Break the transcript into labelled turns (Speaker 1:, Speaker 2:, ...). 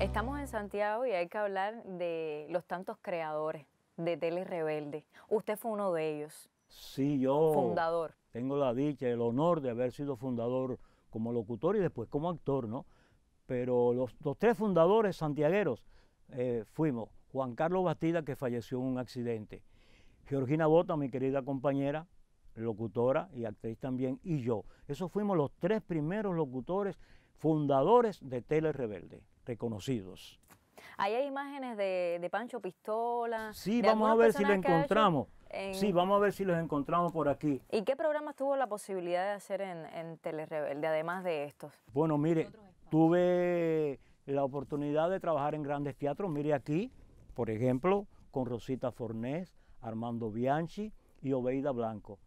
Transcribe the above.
Speaker 1: Estamos en Santiago y hay que hablar de los tantos creadores de Tele Rebelde. Usted fue uno de ellos.
Speaker 2: Sí, yo. Fundador. Tengo la dicha, el honor de haber sido fundador como locutor y después como actor, ¿no? Pero los, tres fundadores santiagueros eh, fuimos Juan Carlos Bastida, que falleció en un accidente, Georgina Bota, mi querida compañera, locutora y actriz también, y yo. Esos fuimos los tres primeros locutores fundadores de Tele Rebelde reconocidos.
Speaker 1: Ahí hay imágenes de, Pancho Pistola. Sí, vamos a ver si lo encontramos. Sí,
Speaker 2: vamos a ver si los encontramos por aquí.
Speaker 1: ¿Y qué programas tuvo la posibilidad de hacer en, en Telerebelde, además de estos?
Speaker 2: Bueno, mire, tuve la oportunidad de trabajar en grandes teatros. Mire aquí, por ejemplo, con Rosita Fornés, Armando Bianchi y Obeida Blanco.